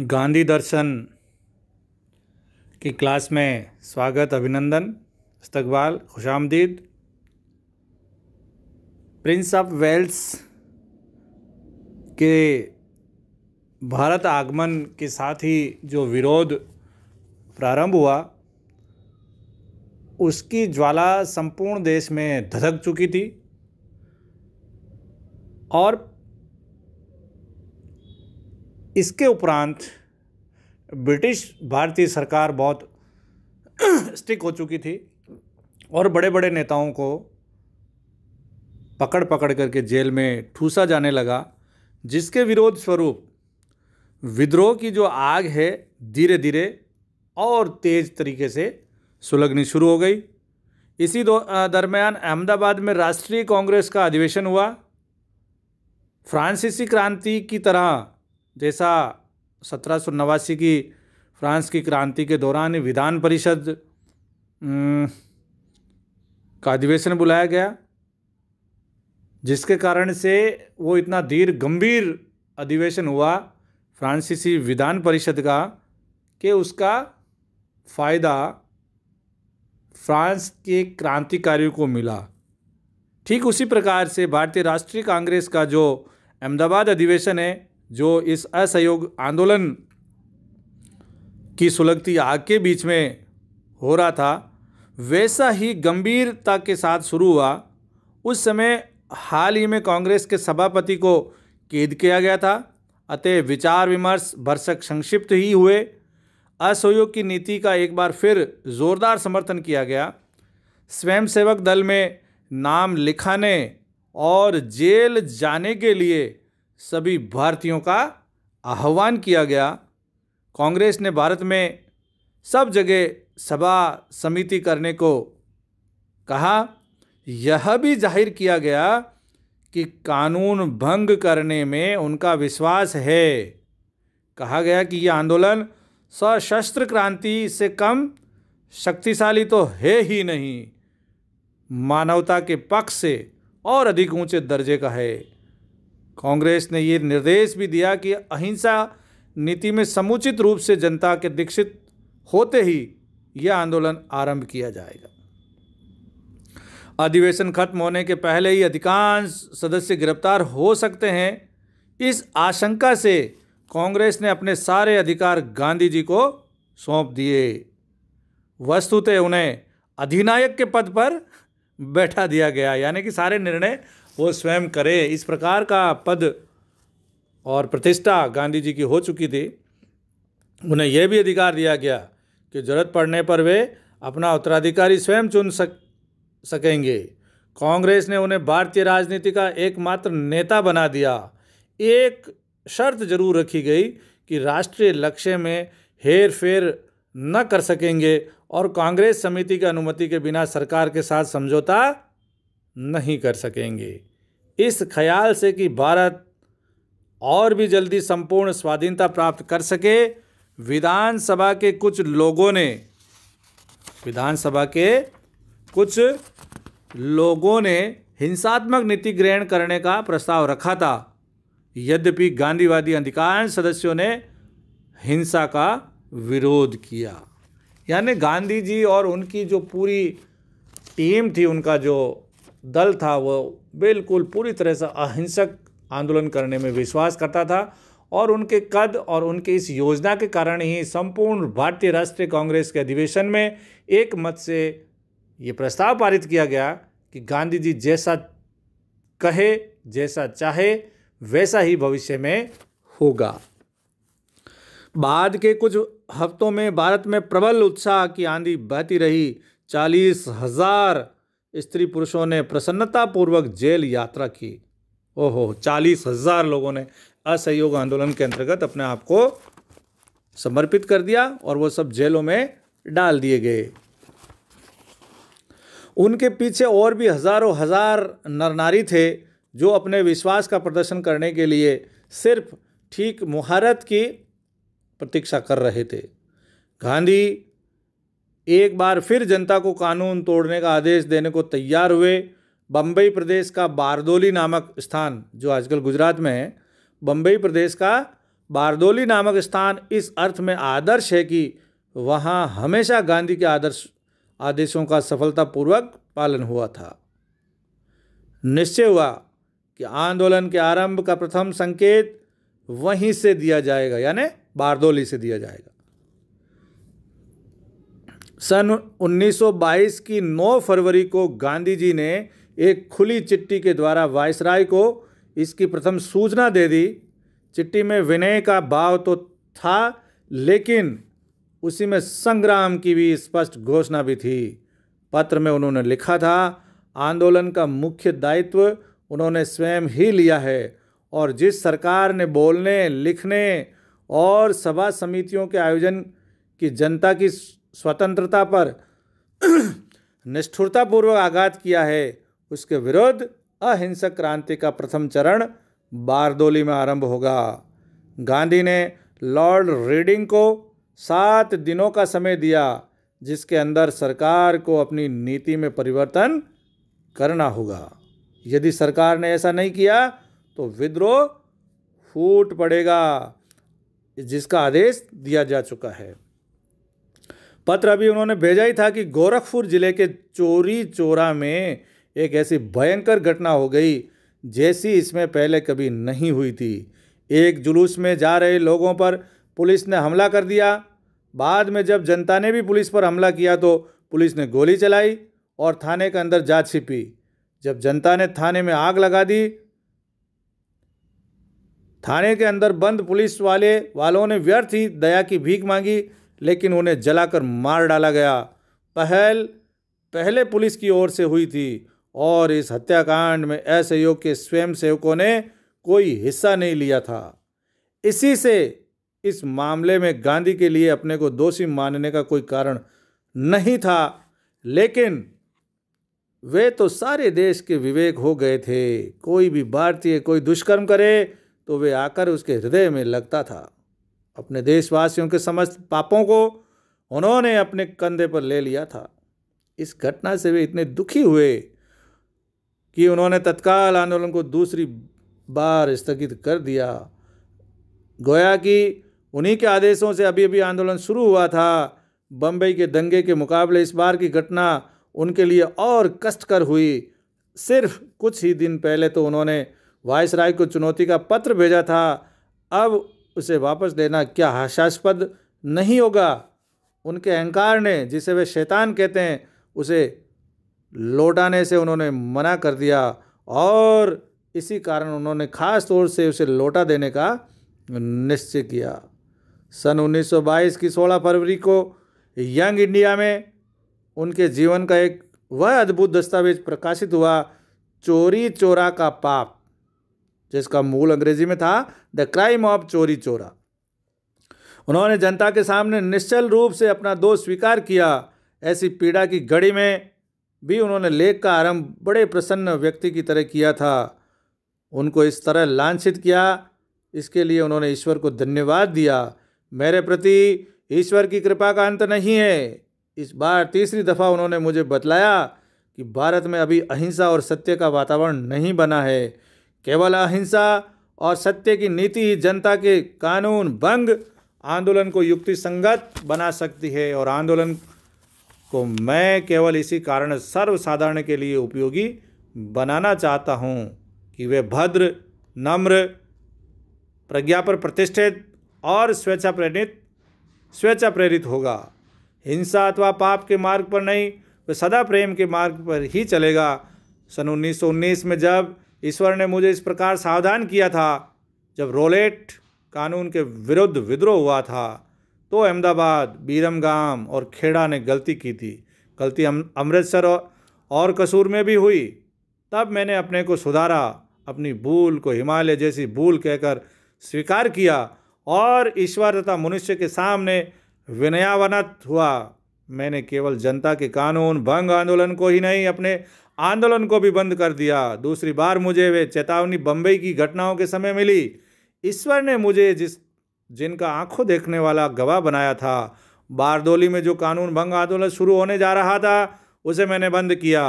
गांधी दर्शन की क्लास में स्वागत अभिनंदन इस्तकबाल खुश आमदीद प्रिंस ऑफ वेल्स के भारत आगमन के साथ ही जो विरोध प्रारंभ हुआ उसकी ज्वाला संपूर्ण देश में धधक चुकी थी और इसके उपरांत ब्रिटिश भारतीय सरकार बहुत स्टिक हो चुकी थी और बड़े बड़े नेताओं को पकड़ पकड़ करके जेल में ठूसा जाने लगा जिसके विरोध स्वरूप विद्रोह की जो आग है धीरे धीरे और तेज तरीके से सुलगनी शुरू हो गई इसी दरमियान अहमदाबाद में राष्ट्रीय कांग्रेस का अधिवेशन हुआ फ्रांसीसी क्रांति की तरह जैसा सत्रह की फ्रांस की क्रांति के दौरान विधान परिषद का अधिवेशन बुलाया गया जिसके कारण से वो इतना दीर्घ गंभीर अधिवेशन हुआ फ्रांसीसी विधान परिषद का कि उसका फ़ायदा फ्रांस के क्रांतिकारियों को मिला ठीक उसी प्रकार से भारतीय राष्ट्रीय कांग्रेस का जो अहमदाबाद अधिवेशन है जो इस असहयोग आंदोलन की सुलगती आग के बीच में हो रहा था वैसा ही गंभीरता के साथ शुरू हुआ उस समय हाल ही में कांग्रेस के सभापति को कैद किया गया था अतः विचार विमर्श भरसक संक्षिप्त ही हुए असहयोग की नीति का एक बार फिर जोरदार समर्थन किया गया स्वयंसेवक दल में नाम लिखाने और जेल जाने के लिए सभी भारतीयों का आह्वान किया गया कांग्रेस ने भारत में सब जगह सभा समिति करने को कहा यह भी जाहिर किया गया कि कानून भंग करने में उनका विश्वास है कहा गया कि यह आंदोलन सशस्त्र क्रांति से कम शक्तिशाली तो है ही नहीं मानवता के पक्ष से और अधिक ऊंचे दर्जे का है कांग्रेस ने ये निर्देश भी दिया कि अहिंसा नीति में समुचित रूप से जनता के दीक्षित होते ही यह आंदोलन आरंभ किया जाएगा अधिवेशन खत्म होने के पहले ही अधिकांश सदस्य गिरफ्तार हो सकते हैं इस आशंका से कांग्रेस ने अपने सारे अधिकार गांधी जी को सौंप दिए वस्तुतः उन्हें अधिनायक के पद पर बैठा दिया गया यानी कि सारे निर्णय वो स्वयं करे इस प्रकार का पद और प्रतिष्ठा गांधी जी की हो चुकी थी उन्हें यह भी अधिकार दिया गया कि जरूरत पड़ने पर वे अपना उत्तराधिकारी स्वयं चुन सक सकेंगे कांग्रेस ने उन्हें भारतीय राजनीति का एकमात्र नेता बना दिया एक शर्त जरूर रखी गई कि राष्ट्रीय लक्ष्य में हेर फेर न कर सकेंगे और कांग्रेस समिति की अनुमति के बिना सरकार के साथ समझौता नहीं कर सकेंगे इस ख्याल से कि भारत और भी जल्दी संपूर्ण स्वाधीनता प्राप्त कर सके विधानसभा के कुछ लोगों ने विधानसभा के कुछ लोगों ने हिंसात्मक नीति ग्रहण करने का प्रस्ताव रखा था यद्यपि गांधीवादी अधिकांश सदस्यों ने हिंसा का विरोध किया यानी गांधी जी और उनकी जो पूरी टीम थी उनका जो दल था वो बिल्कुल पूरी तरह से अहिंसक आंदोलन करने में विश्वास करता था और उनके कद और उनके इस योजना के कारण ही संपूर्ण भारतीय राष्ट्रीय कांग्रेस के अधिवेशन में एक मत से ये प्रस्ताव पारित किया गया कि गांधी जी जैसा कहे जैसा चाहे वैसा ही भविष्य में होगा बाद के कुछ हफ्तों में भारत में प्रबल उत्साह की आंधी बहती रही चालीस हजार स्त्री पुरुषों ने प्रसन्नतापूर्वक जेल यात्रा की ओहो चालीस हजार लोगों ने असहयोग आंदोलन के अंतर्गत अपने आप को समर्पित कर दिया और वो सब जेलों में डाल दिए गए उनके पीछे और भी हजारों हजार नर नारी थे जो अपने विश्वास का प्रदर्शन करने के लिए सिर्फ ठीक मुहारत की प्रतीक्षा कर रहे थे गांधी एक बार फिर जनता को कानून तोड़ने का आदेश देने को तैयार हुए बम्बई प्रदेश का बारदोली नामक स्थान जो आजकल गुजरात में है बम्बई प्रदेश का बारदोली नामक स्थान इस अर्थ में आदर्श है कि वहाँ हमेशा गांधी के आदर्श आदेशों का सफलतापूर्वक पालन हुआ था निश्चय हुआ कि आंदोलन के आरंभ का प्रथम संकेत वहीं से दिया जाएगा यानी बारदोली से दिया जाएगा सन 1922 की 9 फरवरी को गांधी जी ने एक खुली चिट्ठी के द्वारा वायसराय को इसकी प्रथम सूचना दे दी चिट्ठी में विनय का भाव तो था लेकिन उसी में संग्राम की भी स्पष्ट घोषणा भी थी पत्र में उन्होंने लिखा था आंदोलन का मुख्य दायित्व उन्होंने स्वयं ही लिया है और जिस सरकार ने बोलने लिखने और सभा समितियों के आयोजन की जनता की स्वतंत्रता पर निष्ठुरतापूर्वक आघात किया है उसके विरुद्ध अहिंसक क्रांति का प्रथम चरण बारदोली में आरंभ होगा गांधी ने लॉर्ड रीडिंग को सात दिनों का समय दिया जिसके अंदर सरकार को अपनी नीति में परिवर्तन करना होगा यदि सरकार ने ऐसा नहीं किया तो विद्रोह फूट पड़ेगा जिसका आदेश दिया जा चुका है पत्र अभी उन्होंने भेजा ही था कि गोरखपुर जिले के चोरी चोरा में एक ऐसी भयंकर घटना हो गई जैसी इसमें पहले कभी नहीं हुई थी एक जुलूस में जा रहे लोगों पर पुलिस ने हमला कर दिया बाद में जब जनता ने भी पुलिस पर हमला किया तो पुलिस ने गोली चलाई और थाने के अंदर जा छिपी जब जनता ने थाने में आग लगा दी थाने के अंदर बंद पुलिस वाले वालों ने व्यर्थ ही दया की भीख मांगी लेकिन उन्हें जलाकर मार डाला गया पहल पहले पुलिस की ओर से हुई थी और इस हत्याकांड में असहयोग के स्वयंसेवकों ने कोई हिस्सा नहीं लिया था इसी से इस मामले में गांधी के लिए अपने को दोषी मानने का कोई कारण नहीं था लेकिन वे तो सारे देश के विवेक हो गए थे कोई भी भारतीय कोई दुष्कर्म करे तो वे आकर उसके हृदय में लगता था अपने देशवासियों के समस्त पापों को उन्होंने अपने कंधे पर ले लिया था इस घटना से वे इतने दुखी हुए कि उन्होंने तत्काल आंदोलन को दूसरी बार स्थगित कर दिया गोया कि उन्हीं के आदेशों से अभी अभी आंदोलन शुरू हुआ था बम्बई के दंगे के मुकाबले इस बार की घटना उनके लिए और कष्टकर हुई सिर्फ कुछ ही दिन पहले तो उन्होंने वायसराय को चुनौती का पत्र भेजा था अब उसे वापस देना क्या हास्यास्पद नहीं होगा उनके अहंकार ने जिसे वे शैतान कहते हैं उसे लौटाने से उन्होंने मना कर दिया और इसी कारण उन्होंने खास तौर से उसे लौटा देने का निश्चय किया सन 1922 की 16 फरवरी को यंग इंडिया में उनके जीवन का एक वह अद्भुत दस्तावेज प्रकाशित हुआ चोरी चोरा का पाप जिसका मूल अंग्रेजी में था द क्राइम ऑफ चोरी चोरा उन्होंने जनता के सामने निश्चल रूप से अपना दोष स्वीकार किया ऐसी पीड़ा की घड़ी में भी उन्होंने लेख का आरंभ बड़े प्रसन्न व्यक्ति की तरह किया था उनको इस तरह लांछित किया इसके लिए उन्होंने ईश्वर को धन्यवाद दिया मेरे प्रति ईश्वर की कृपा का अंत नहीं है इस बार तीसरी दफ़ा उन्होंने मुझे बतलाया कि भारत में अभी अहिंसा और सत्य का वातावरण नहीं बना है केवल अहिंसा और सत्य की नीति ही जनता के कानून भंग आंदोलन को युक्ति संगत बना सकती है और आंदोलन को मैं केवल इसी कारण सर्वसाधारण के लिए उपयोगी बनाना चाहता हूँ कि वे भद्र नम्र प्रज्ञा पर प्रतिष्ठित और स्वेच्छा प्रेरित स्वेच्छा प्रेरित होगा हिंसा अथवा पाप के मार्ग पर नहीं वह सदा प्रेम के मार्ग पर ही चलेगा सन 1919 में जब ईश्वर ने मुझे इस प्रकार सावधान किया था जब रोलेट कानून के विरुद्ध विद्रोह हुआ था तो अहमदाबाद बीरमगाम और खेड़ा ने गलती की थी गलती अमृतसर और कसूर में भी हुई तब मैंने अपने को सुधारा अपनी भूल को हिमालय जैसी भूल कहकर स्वीकार किया और ईश्वर तथा मनुष्य के सामने विनयावनत हुआ मैंने केवल जनता के कानून भंग आंदोलन को ही नहीं अपने आंदोलन को भी बंद कर दिया दूसरी बार मुझे वे चेतावनी बम्बई की घटनाओं के समय मिली ईश्वर ने मुझे जिस जिनका आंखों देखने वाला गवाह बनाया था बारदोली में जो कानून भंग आंदोलन शुरू होने जा रहा था उसे मैंने बंद किया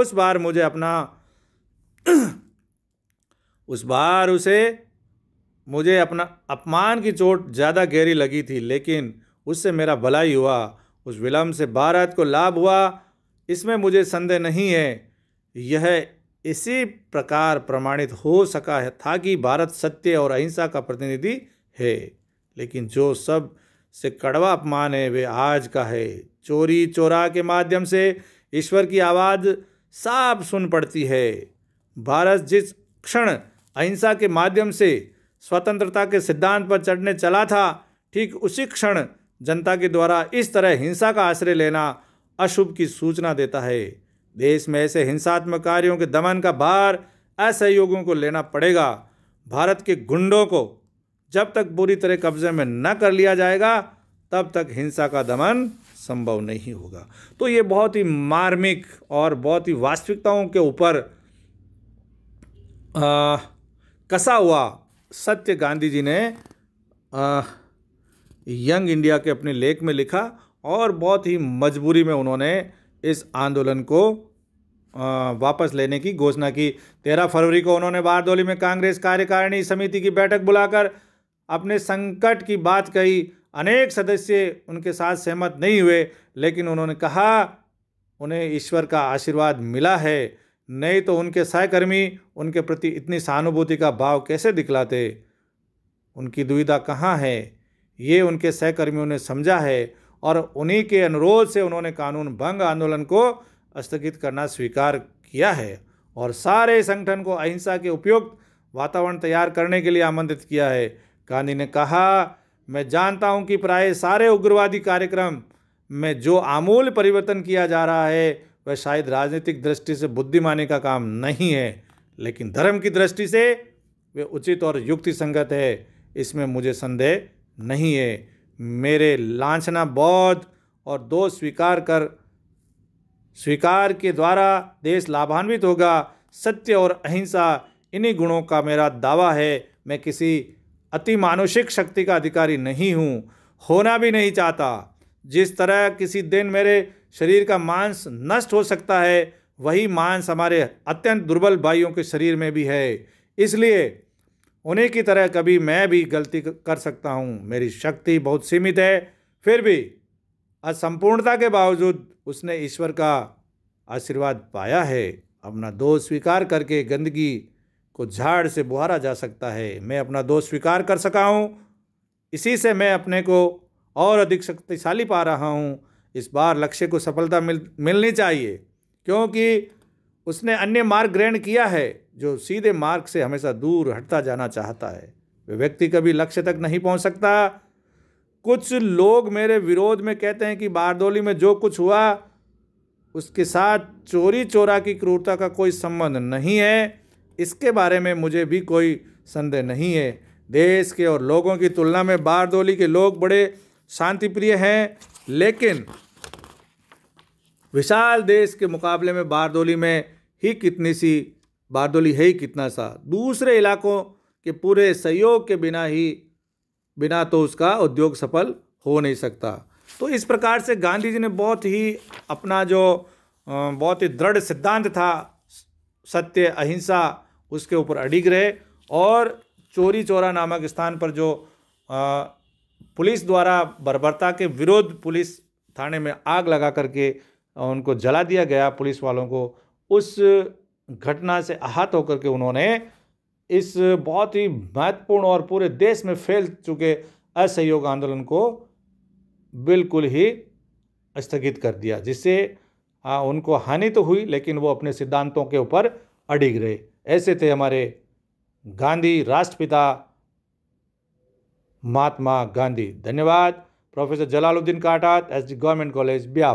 उस बार मुझे अपना उस बार उसे मुझे अपना अपमान की चोट ज़्यादा गहरी लगी थी लेकिन उससे मेरा भलाई हुआ उस विलम्ब से भारत को लाभ हुआ इसमें मुझे संदेह नहीं है यह इसी प्रकार प्रमाणित हो सका है था कि भारत सत्य और अहिंसा का प्रतिनिधि है लेकिन जो सब से कड़वा अपमान है वे आज का है चोरी चोरा के माध्यम से ईश्वर की आवाज़ साफ सुन पड़ती है भारत जिस क्षण अहिंसा के माध्यम से स्वतंत्रता के सिद्धांत पर चढ़ने चला था ठीक उसी क्षण जनता के द्वारा इस तरह हिंसा का आश्रय लेना अशुभ की सूचना देता है देश में ऐसे हिंसात्मक कार्यों के दमन का भार असहयोगियों को लेना पड़ेगा भारत के गुंडों को जब तक बुरी तरह कब्जे में न कर लिया जाएगा तब तक हिंसा का दमन संभव नहीं होगा तो ये बहुत ही मार्मिक और बहुत ही वास्तविकताओं के ऊपर कसा हुआ सत्य गांधी जी ने आ, यंग इंडिया के अपने लेख में लिखा और बहुत ही मजबूरी में उन्होंने इस आंदोलन को वापस लेने की घोषणा की तेरह फरवरी को उन्होंने बारदोली में कांग्रेस कार्यकारिणी समिति की बैठक बुलाकर अपने संकट की बात कही अनेक सदस्य उनके साथ सहमत नहीं हुए लेकिन उन्होंने कहा उन्हें ईश्वर का आशीर्वाद मिला है नहीं तो उनके सहकर्मी उनके प्रति इतनी सहानुभूति का भाव कैसे दिखलाते उनकी दुविधा कहाँ है ये उनके सहकर्मियों ने समझा है और उन्हीं के अनुरोध से उन्होंने कानून भंग आंदोलन को स्थगित करना स्वीकार किया है और सारे संगठन को अहिंसा के उपयुक्त वातावरण तैयार करने के लिए आमंत्रित किया है गांधी ने कहा मैं जानता हूं कि प्राय सारे उग्रवादी कार्यक्रम में जो आमूल परिवर्तन किया जा रहा है वह शायद राजनीतिक दृष्टि से बुद्धिमानी का काम नहीं है लेकिन धर्म की दृष्टि से वे उचित और युक्ति संगत है इसमें मुझे संदेह नहीं है मेरे लाछना बौद्ध और दोष स्वीकार कर स्वीकार के द्वारा देश लाभान्वित होगा सत्य और अहिंसा इन्हीं गुणों का मेरा दावा है मैं किसी अति मानुषिक शक्ति का अधिकारी नहीं हूँ होना भी नहीं चाहता जिस तरह किसी दिन मेरे शरीर का मांस नष्ट हो सकता है वही मांस हमारे अत्यंत दुर्बल भाइयों के शरीर में भी है इसलिए उन्हीं की तरह कभी मैं भी गलती कर सकता हूँ मेरी शक्ति बहुत सीमित है फिर भी असंपूर्णता के बावजूद उसने ईश्वर का आशीर्वाद पाया है अपना दोष स्वीकार करके गंदगी को झाड़ से बुहारा जा सकता है मैं अपना दोष स्वीकार कर सका हूँ इसी से मैं अपने को और अधिक शक्तिशाली पा रहा हूँ इस बार लक्ष्य को सफलता मिल मिलनी चाहिए क्योंकि उसने अन्य मार्ग ग्रहण किया है जो सीधे मार्ग से हमेशा दूर हटता जाना चाहता है वे व्यक्ति कभी लक्ष्य तक नहीं पहुंच सकता कुछ लोग मेरे विरोध में कहते हैं कि बारदोली में जो कुछ हुआ उसके साथ चोरी चोरा की क्रूरता का कोई संबंध नहीं है इसके बारे में मुझे भी कोई संदेह नहीं है देश के और लोगों की तुलना में बारदोली के लोग बड़े शांतिप्रिय हैं लेकिन विशाल देश के मुकाबले में बारदोली में ही कितनी सी बारदोली है ही कितना सा दूसरे इलाकों के पूरे सहयोग के बिना ही बिना तो उसका उद्योग सफल हो नहीं सकता तो इस प्रकार से गांधी जी ने बहुत ही अपना जो बहुत ही दृढ़ सिद्धांत था सत्य अहिंसा उसके ऊपर अडिग रहे और चोरी चोरा नामक स्थान पर जो पुलिस द्वारा बर्बरता के विरोध पुलिस थाने में आग लगा करके उनको जला दिया गया पुलिस वालों को उस घटना से आहत होकर के उन्होंने इस बहुत ही महत्वपूर्ण और पूरे देश में फैल चुके असहयोग आंदोलन को बिल्कुल ही स्थगित कर दिया जिससे हाँ, उनको हानि तो हुई लेकिन वो अपने सिद्धांतों के ऊपर अडिग रहे ऐसे थे हमारे गांधी राष्ट्रपिता महात्मा गांधी धन्यवाद प्रोफेसर जलालुद्दीन काटात एस डी गवर्नमेंट कॉलेज ब्याह